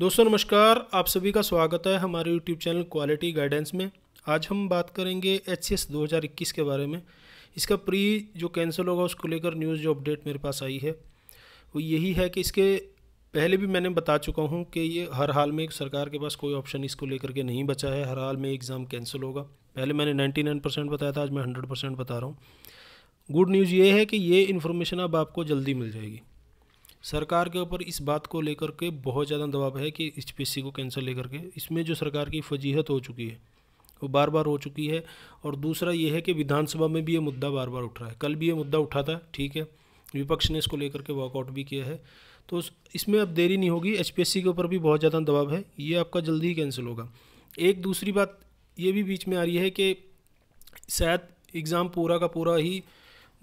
दोस्तों नमस्कार आप सभी का स्वागत है हमारे YouTube चैनल क्वालिटी गाइडेंस में आज हम बात करेंगे एच एस के बारे में इसका प्री जो कैंसिल होगा उसको लेकर न्यूज़ जो अपडेट मेरे पास आई है वो यही है कि इसके पहले भी मैंने बता चुका हूँ कि ये हर हाल में सरकार के पास कोई ऑप्शन इसको लेकर के नहीं बचा है हर हाल में एग्ज़ाम कैंसिल होगा पहले मैंने 99 परसेंट बताया था आज मैं 100 परसेंट बता रहा हूँ गुड न्यूज़ ये है कि ये इन्फॉर्मेशन अब आपको जल्दी मिल जाएगी सरकार के ऊपर इस बात को लेकर के बहुत ज़्यादा दबाव है कि इस पी को कैंसिल लेकर के इसमें जो सरकार की फजीहत हो चुकी है वो बार बार हो चुकी है और दूसरा ये है कि विधानसभा में भी ये मुद्दा बार बार उठ रहा है कल भी ये मुद्दा उठा था ठीक है विपक्ष ने इसको लेकर के वॉकआउट भी किया है तो इसमें अब देरी नहीं होगी एच के ऊपर भी बहुत ज़्यादा दबाव है ये आपका जल्दी ही कैंसिल होगा एक दूसरी बात ये भी बीच में आ रही है कि शायद एग्ज़ाम पूरा का पूरा ही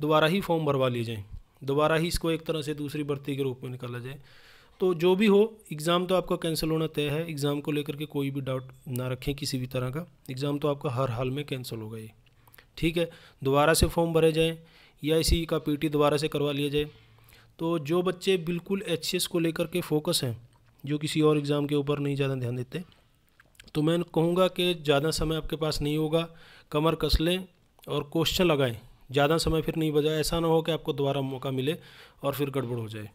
दोबारा ही फॉर्म भरवा लिए जाएँ दोबारा ही इसको एक तरह से दूसरी भर्ती के रूप में निकाला जाए तो जो भी हो एग्ज़ाम तो आपका कैंसिल होना तय है एग्ज़ाम को लेकर के कोई भी डाउट ना रखें किसी भी तरह का एग्ज़ाम तो आपका हर हाल में कैंसिल होगा ये ठीक है दोबारा से फॉर्म भरे जाएँ या इसी का पी दोबारा से करवा लिया जाए तो जो बच्चे बिल्कुल एच को लेकर के फोकस हैं जो किसी और एग्ज़ाम के ऊपर नहीं ज़्यादा ध्यान देते तो मैं कहूँगा कि ज़्यादा समय आपके पास नहीं होगा कमर कस लें और क्वेश्चन लगाएं ज़्यादा समय फिर नहीं बजा ऐसा ना हो कि आपको दोबारा मौका मिले और फिर गड़बड़ हो जाए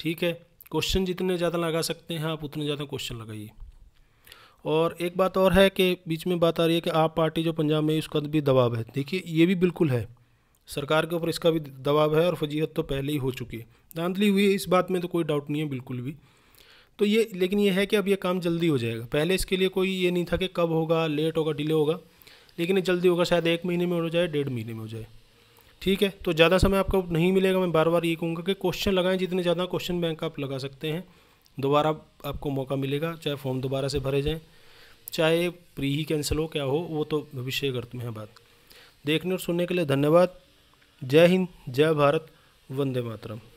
ठीक है क्वेश्चन जितने ज़्यादा लगा सकते हैं आप उतने ज़्यादा क्वेश्चन लगाइए और एक बात और है कि बीच में बात आ रही है कि आप पार्टी जो पंजाब में उसका भी दबाव है देखिए ये भी बिल्कुल है सरकार के ऊपर इसका भी दबाव है और फजीहत तो पहले ही हो चुकी है धांधली हुई है इस बात में तो कोई डाउट नहीं है बिल्कुल भी तो ये लेकिन ये है कि अब ये काम जल्दी हो जाएगा पहले इसके लिए कोई ये नहीं था कि कब होगा लेट होगा डिले होगा लेकिन ये जल्दी होगा शायद एक महीने में हो जाए डेढ़ महीने में हो जाए ठीक है तो ज़्यादा समय आपको नहीं मिलेगा मैं बार बार ये कहूँगा कि क्वेश्चन लगाएं जितने ज़्यादा क्वेश्चन बैंक आप लगा सकते हैं दोबारा आपको मौका मिलेगा चाहे फॉर्म दोबारा से भरे जाएँ चाहे प्री ही कैंसिल हो क्या हो वो तो भविष्य गर्त में है बात देखने और सुनने के लिए धन्यवाद जय हिंद जय भारत वंदे मातरम